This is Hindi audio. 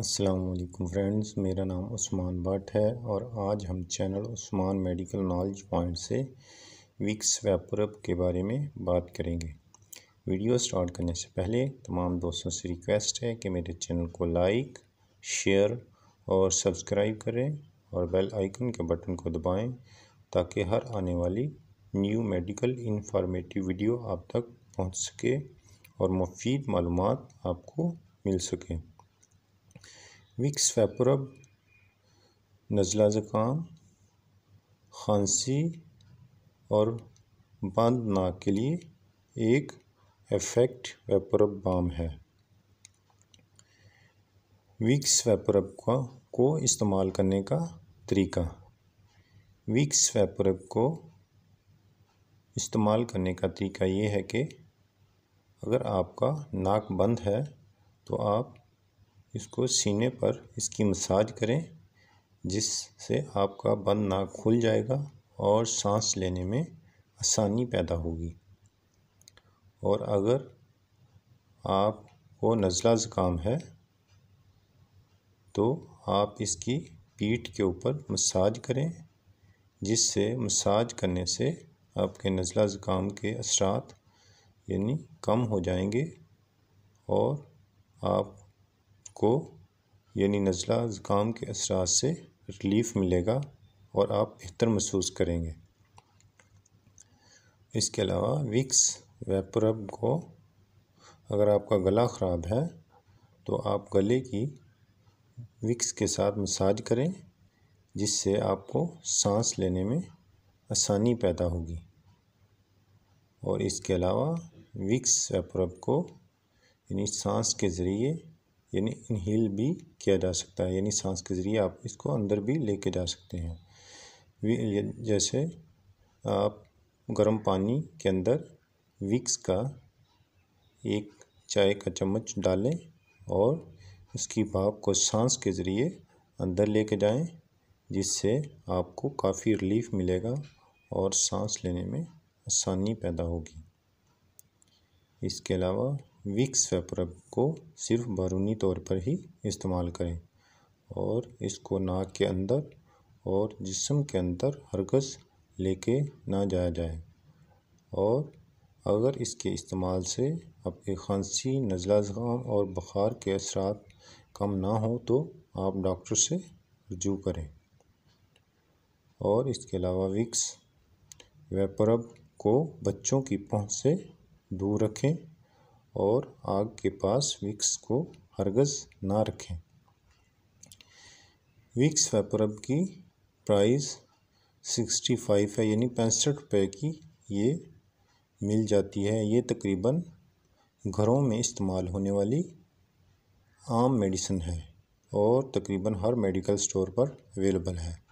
असलम फ्रेंड्स मेरा नाम उस्मान भट्ट है और आज हम channel Usman medical knowledge point से विक्स वेपरअप के बारे में बात करेंगे वीडियो स्टार्ट करने से पहले तमाम दोस्तों से रिक्वेस्ट है कि मेरे चैनल को लाइक शेयर और सब्सक्राइब करें और बेल आइकन के बटन को दबाएं ताकि हर आने वाली न्यू मेडिकल इंफॉर्मेटिव वीडियो आप तक पहुँच सके और मुफीद मालूम आपको मिल सकें विक्स फैपरब नज़ला ज़ुकाम खांसी और बंद नाक के लिए एक एफेक्ट वेपरब बाम है विक्स वेपरब का को इस्तेमाल करने का तरीका विक्स वेपरब को इस्तेमाल करने का तरीका ये है कि अगर आपका नाक बंद है तो आप इसको सीने पर इसकी मसाज करें जिससे आपका बंद नाक खुल जाएगा और सांस लेने में आसानी पैदा होगी और अगर आपको नज़ला ज़ुकाम है तो आप इसकी पीठ के ऊपर मसाज करें जिससे मसाज करने से आपके नज़ला ज़ुकाम के असरात यानी कम हो जाएंगे और आप को यानी नज़ला ज़ुकाम के असरा से रिलीफ़ मिलेगा और आप बेहतर महसूस करेंगे इसके अलावा विक्स वेपरब को अगर आपका गला ख़राब है तो आप गले की विक्स के साथ मसाज करें जिससे आपको सांस लेने में आसानी पैदा होगी और इसके अलावा विक्स वेपरब को यानी सांस के ज़रिए यानी इनहेल भी किया जा सकता है यानी सांस के ज़रिए आप इसको अंदर भी लेके जा सकते हैं जैसे आप गर्म पानी के अंदर विक्स का एक चाय का चम्मच डालें और उसकी भाप को सांस के ज़रिए अंदर लेके जाएं जिससे आपको काफ़ी रिलीफ मिलेगा और सांस लेने में आसानी पैदा होगी इसके अलावा विक्स वेपरब को सिर्फ बरूनी तौर पर ही इस्तेमाल करें और इसको नाक के अंदर और जिसम के अंदर हरगज़ लेके ना जाया जाए और अगर इसके इस्तेमाल से आपके खांसी नज़ला ज़ुकाम और बुखार के असरा कम ना हो तो आप डॉक्टर से रजू करें और इसके अलावा विक्स वेपरब को बच्चों की पहुंच से दूर रखें और आग के पास विक्स को हरगज ना रखें विक्स वेपरब की प्राइस सिक्सटी फाइव है यानी पैंसठ रुपये की ये मिल जाती है ये तकरीबन घरों में इस्तेमाल होने वाली आम मेडिसिन है और तकरीबन हर मेडिकल स्टोर पर अवेलेबल है